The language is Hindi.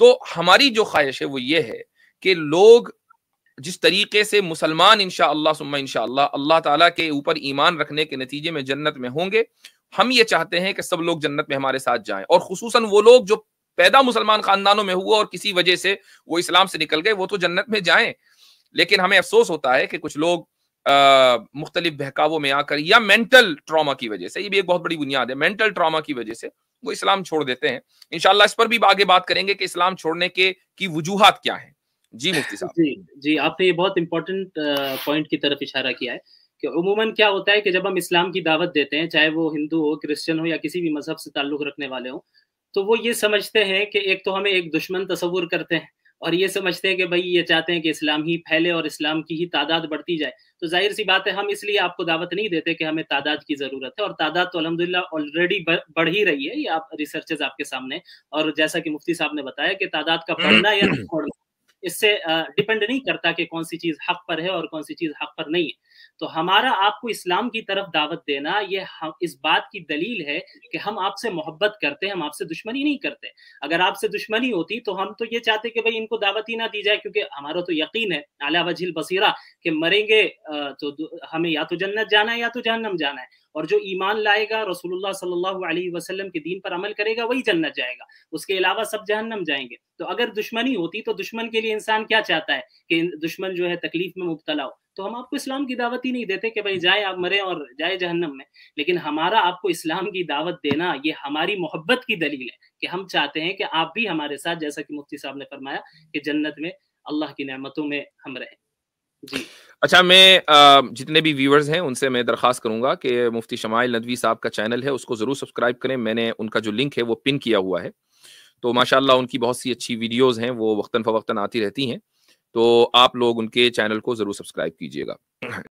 तो हमारी जो ख्वाहिश है वो ये है कि लोग जिस तरीके से मुसलमान इनशा सुम्मा इनशा अल्लाह ताला के ऊपर ईमान रखने के नतीजे में जन्नत में होंगे हम ये चाहते हैं कि सब लोग जन्नत में हमारे साथ जाएं और खसूस वो लोग जो पैदा मुसलमान खानदानों में हुआ और किसी वजह से वो इस्लाम से निकल गए वो तो जन्नत में जाएं लेकिन हमें अफसोस होता है कि कुछ लोग मुख्तलिफ बहकावों में आकर या मेंटल ट्रामा की वजह से ये भी एक बहुत बड़ी बुनियाद है मेंटल ट्रामा की वजह से वो इस्लाम छोड़ देते हैं इनशाला इस पर भी आगे बात करेंगे कि इस्लाम छोड़ने के की वजूहत क्या है जी मुफ्ती साहब जी जी आपने ये बहुत इंपॉर्टेंट पॉइंट की तरफ इशारा किया है कि उमूमन क्या होता है कि जब हम इस्लाम की दावत देते हैं चाहे वो हिंदू हो क्रिश्चियन हो या किसी भी मजहब से ताल्लुक रखने वाले हो तो वो ये समझते हैं कि एक तो हमें एक दुश्मन तस्वुर करते हैं और ये समझते हैं कि भाई ये चाहते हैं कि इस्लाम ही फैले और इस्लाम की ही तादाद बढ़ती जाए तो जाहिर सी बात है हम इसलिए आपको दावत नहीं देते कि हमें तादाद की ज़रूरत है और तादाद तो अलहमदिल्ला ऑलरेडी बढ़ ही रही है ये आप रिसर्चेज आपके सामने और जैसा कि मुफ्ती साहब ने बताया कि तादाद का पढ़ना हम्म। या बढ़ना इससे डिपेंड नहीं करता कि कौन सी चीज हक पर है और कौन सी चीज हक पर नहीं है तो हमारा आपको इस्लाम की तरफ दावत देना ये इस बात की दलील है कि हम आपसे मोहब्बत करते हैं हम आपसे दुश्मनी नहीं करते अगर आपसे दुश्मनी होती तो हम तो ये चाहते कि भाई इनको दावत ही ना दी जाए क्योंकि हमारा तो यकीन है आला वजील बसीरा कि मरेंगे तो हमें या तो जन्नत जाना है या तो जहनम जाना है और जो ईमान लाएगा रसूलुल्लाह सल्लल्लाहु अलैहि वसल्लम के दीन पर अमल करेगा वही जन्नत जाएगा उसके अलावा सब जहन्नम जाएंगे तो अगर दुश्मनी होती तो दुश्मन के लिए इंसान क्या चाहता है कि दुश्मन जो है तकलीफ में मुबतला हो तो हम आपको इस्लाम की दावत ही नहीं देते कि भाई जाए आप मरे और जाए जहन्नम में लेकिन हमारा आपको इस्लाम की दावत देना ये हमारी मोहब्बत की दलील है कि हम चाहते हैं कि आप भी हमारे साथ जैसा कि मुफ्ती साहब ने फरमाया कि जन्नत में अल्लाह की नमतों में हम रहें अच्छा मैं जितने भी व्यूअर्स हैं उनसे मैं दरख्वास्त करूंगा कि मुफ्ती शमाइल नदवी साहब का चैनल है उसको ज़रूर सब्सक्राइब करें मैंने उनका जो लिंक है वो पिन किया हुआ है तो माशाल्लाह उनकी बहुत सी अच्छी वीडियोस हैं वो वक्ता फ़वक्ता आती रहती हैं तो आप लोग उनके चैनल को ज़रूर सब्सक्राइब कीजिएगा